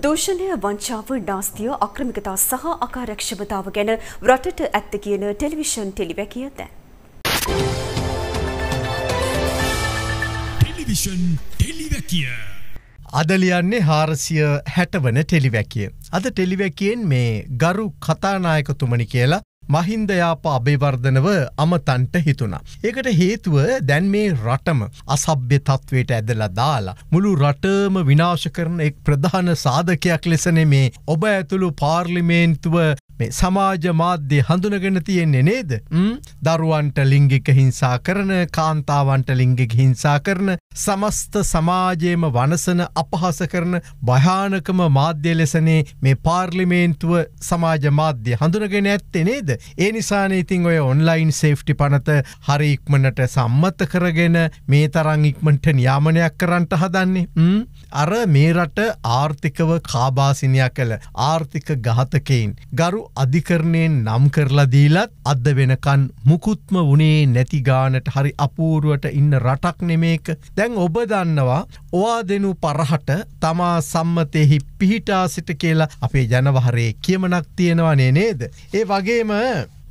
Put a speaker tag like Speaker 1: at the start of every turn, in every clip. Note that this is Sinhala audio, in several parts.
Speaker 1: දූෂණය වංචාව නාස්තිය අක්‍රමිකතා සහ අකාර්යක්ෂමතාව ගැන රටට ඇත්ත කියන ටෙලිවිෂන් ටෙලිවැකිය දැන්. ටෙලිවිෂන් ටෙලිවැකිය. අද ලියන්නේ හාරසිය හැටවන ටෙලිවැකිය. අද ටෙලිවැකියෙන් මේ ගරු කතානායකතුමනි කියලා මහින්දයාප අභිවර්ධනව අමතන්ට හිතුණා. ඒකට හේතුව දැන් මේ රටම අසභ්‍ය තත්ත්වයට ඇදලා දාලා මුළු රටම විනාශ කරන එක් ප්‍රධාන සාධකයක් ලෙසනේ මේ ඔබ ඇතුළු පාර්ලිමේන්තුව මේ සමාජ මාධ්‍ය හඳුනගෙන තියෙන්නේ නේද දරුවන්ට ලිංගික හිංසා කරන කාන්තාවන්ට ලිංගික හිංසා කරන සමස්ත සමාජයේම වනසන අපහස කරන භයානකම මාධ්‍ය ලෙසනේ මේ පාර්ලිමේන්තුව සමාජ මාධ්‍ය හඳුනගෙන ඇත්තේ නේද ඒ නිසානේ ඉතින් ඔය ඔන්ලයින් සේෆ්ටි පනත හරි ඉක්මනට සම්මත කරගෙන මේ තරං ඉක්මට නියාමනයක් කරන්නට හදන්නේ අර මේ රට ආර්ථිකව කාබාසිනයක් කළ ආර්ථික ඝාතකයින් ගරු අධිකරණයෙන් නම් කරලා දීලත් අද වෙනකන් මුකුත්ම වුණේ නැති ගානට හරි අපූරුවට ඉන්න රටක් නෙමේක දැන් ඔබ දන්නවා ඔවා දෙනු පරහට තමා සම්මතයෙහි පිහිටා සිට කියලා අපේ ජනවහරේ කියමනක් තියෙනවනේ නේද. ඒ වගේම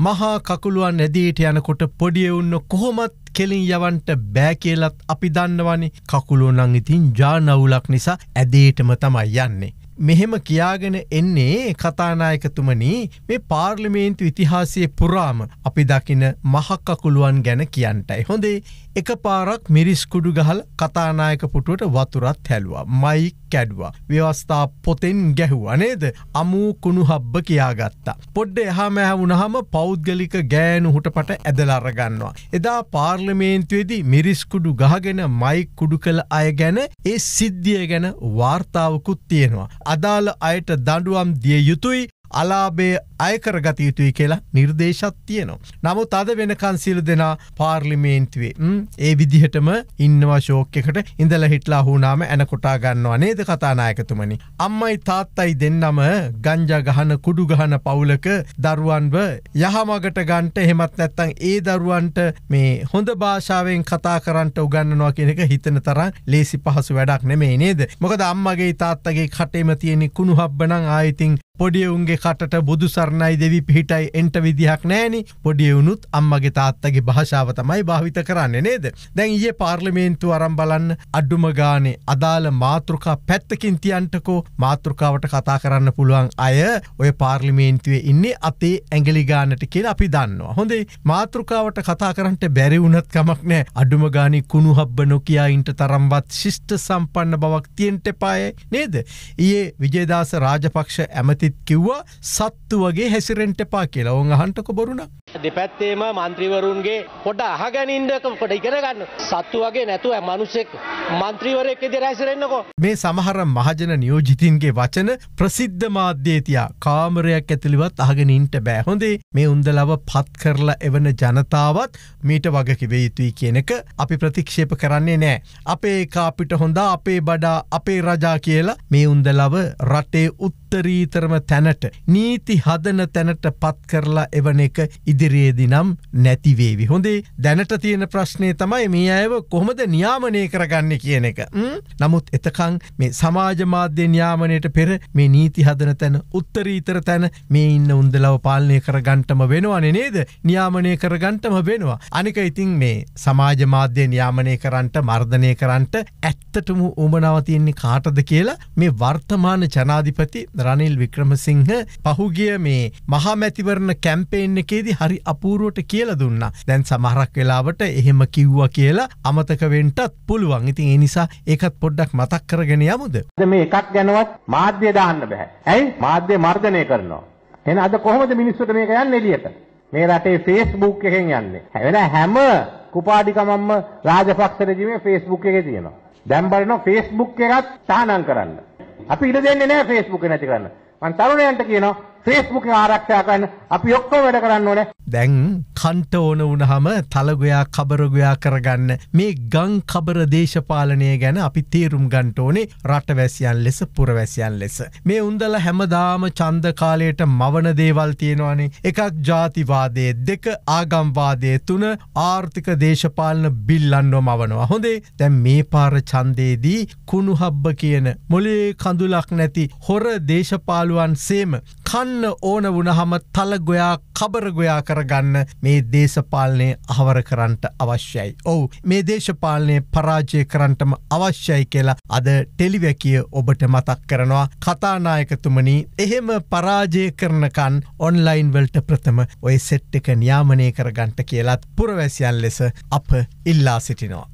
Speaker 1: මහා කකුළුවන් ඇදීට යනකොට පොඩියවුන්න කොහොමත් කෙලින් යවන්ට බෑ කියලත් අපි දන්නවනි කකුලෝ නං ඉතින් ජානවුලක් නිසා ඇදේටම තමයි යන්නේ. මෙහෙම කියාගෙන එන්නේ කතානායකතුමනි මේ පාර්ලිමේන්තු ඉතිහාසයේ පුරාම අපි දකින මහක්කකුළුවන් ගැන කියන්ටයි. හොඳේ එක පාරක් මිරිස්කුඩු ගහල් කතානායක පුටුවට වතුරත් හැලුවා මයි කැඩ්වා ව්‍යවස්ථා පොතෙන් ගැහුවා නේද අමූ කුණු හබ්බ කියාගත්තා. පොඩ්ඩ එහා මැහැවුණහම පෞද්ගලික ගෑනු හුට පට ඇදලරගන්නවා. එදා පාර්ලමේන්තුවේදී මිරිස්කුඩු ගහගෙන මයික් කුඩු කළ අය ගැන ඒ සිද්ධිය ගැන වාර්තාවකුත් තියෙනවා. අදාළ අයට දඩුවම් දිය යුතුයි අලාභය අයකරගත යුතුයි කියලා නිර්දේශත් තියනවා. නමුත් අද වෙනකන් සියලු දෙනා පාර්ලිමේන්තුවේ ඒ විදිහටම ඉන්නවා ශෝක් එකට ඉඳලා හිටලා හුනාම ඇන කොටා ගන්නවා නේද කතානායකතුමනි. අම්මයි තාත්තයි දෙන්නම ගංජා ගහන කුඩු ගහන පවුලක දරුවන්ව යහමගට ගන්ට එහෙමත් නැත්තං ඒ දරුවන්ට මේ හොඳ භාෂාවෙන් කතා කරන්නට උගන්නනවා කෙනෙක හිතන තරම් ලේසි පහසු වැඩක් නෙමේ නේද. මොකද අම්මගේ තාත්තගේ කටේම තියෙනෙ කුණු හබ්බනං ආයිතින් පොඩියවුන්ගේ කටට බුදු සරණයි දෙවි පිහිටයි එන්ට විදිහක් නෑනි පොඩියවුනුත් අම්මගේ තාත්තගේ භාෂාව තමයි භාවිත කරන්න නේද. දැන් ඒ පාර්ලිමේන්තු අරම් බලන්න අඩුම ගානේ අදාළ මාතෘකා පැත්තකින් තියන්ටකෝ මාතෘකාවට කතා කරන්න පුළුවන් අය ඔය පාර්ලිමේන්තුවේ ඉන්නේ අතේ ඇගලි ගානට කියල අපි දන්නවා. හොඳේ මාතෘකාවට කතා කරන්නට බැරි වුණත් කමක් නෑ අඩුම ගානි කුණු හබ්බ නොකයා ඉන්ට තරම්වත් ශිෂ්ට සම්පන්න බවක් තියෙන්ට පාය නේද. ඒ විජේදාස රාජපක්ෂ ඇමති ඒත් කිව්වා සත්තු වගේ හැසිරෙන්ට පා කියලා ඔවන් හන්ටක බොරුණ දෙපැත්තේම මන්ත්‍රීවරුන්ගේ පොඩ අහගැනින්ඩක කොට ඉගෙනගන්න සත්තු වගේ නැතුව මනුසෙක් මන්ත්‍රීවරෙක් දෙරැසිරෙන්න්නකෝ මේ සමහර මහජන නියෝජිතින්ගේ වචන ප්‍රසිද්ධ මාධ්‍යේතියා කාමරයක් ඇතිලිවත් අහගෙනින්ට බෑහොඳේ මේ උන්දලව පත් කරලා එවන ජනතාවත් මීට වගකිවේ යුතුයි කියනක අපි ප්‍රතික්ෂේප කරන්නේ නෑ. අපේ කාපිට හොඳ අපේ බඩා අපේ රජා කියලා මේ උන්දලව රටේ උත්තරීතරම තැනට නීති හදන තැනට පත් කරලා එවන එක ඉදි ඉදිරියේදි නම් නැතිවේවි. හොඳේ දැනට තියෙන ප්‍රශ්නය තමයි මේ අයව කොහොමද නියාමනය කරගන්න කියන එක. නමුත් එතකං මේ සමාජ මාධ්‍ය න්‍යාමනයට පෙර මේ නීති හදන තැන උත්තරීතර තැන මේ ඉන්න උන්දලව පාලනය කරගන්ටම වෙනවා නේද නියාමනය කරගන්ටම වෙනවා. අනික ඉතින් මේ සමාජ මාධ්‍ය න්‍යාමනය කරන්ට මර්ධනය කරන්ට ඇත්තටම උමනවතියන්නේ කාටද කියලා මේ වර්තමාන ජනාධිපති රනිල් වික්‍රමසිංහ පහුගිය මේ මහමැතිවරණ කැම්පේෙන්න්නකේදී හරි හරි අපූරුවට කියල දුන්න දැන් සමහරක් වෙලාවට එහෙම කිව්වා කියලා අමතකවෙන්ටත් පුළුවන් ඉතින් එනිසා ඒකත් පොඩ්ඩක් මතක් කරගෙන යමුද මේ එකක් ගැනවත් මාධ්‍ය දාන්න බැහැ ඇයි මාධ්‍ය මර්ධනය කරනවා එන අද කොහොමද මිනිස්සුට මේක යන්න එලියට මේ රටේ ෆේස්බුක් එකෙන් යන්නේ වෙන හැම කුපාඩිකමම්ම රාජපක්ෂ රජීමේ ෆේස්බුක් එකේ තියෙනවා දැන් බලනවා ෆේස්බුක් එකත් තහනම් කරන්න අපි ඉඩ දෙන්නේ නැහැ ෆේස්බුක් එක නැති කරන්න මම තරුණයන්ට කියනවා ෆේස්බුක ආරක්ෂා කරන්න අපි ඔක්කෝ වැඩ කරන්න ඕන දැන් කන්ට ඕන වනහම තලගොයා කබරගොයා කරගන්න මේ ගං කබර දේශපාලනය ගැන අපි තේරුම් ගන්ට ඕනේ රට වැසියන් ලෙස පුරවැසියන් ලෙස මේ උන්දල හැමදාම චන්ද කාලයට මවන දේවල් තියෙනවානේ එකක් ජාතිවාදය දෙක ආගම්වාදය තුන ආර්ථික දේශපාලන බිල්ලන්ව මවනවා හොඳේ දැන් මේ පාර චන්දේදී කුණුහබ්බ කියන මොලේ කඳුලක් නැති හොර දේශපාලුවන් සේම කන්න යන්න ඕන වුණහම තලගොයා කබරගොයා කරගන්න මේ දේශපාලනය අහවර කරන්නට අවශ්‍යයි. ඔවු මේ දේශපාලනය පරාජය කරන්නටම අවශ්‍යයි කියලා අද ටෙලිවැකිය ඔබට මතක් කරනවා කතානායකතුමනී එහෙම පරාජය කරනකන් ඔන්ලයින් වල්ට ප්‍රථම ඔය සෙට් එක නියාමනය කරගන්ට කියලත් පුරවැසියන් ලෙස අප ඉල්ලා සිටිනවා.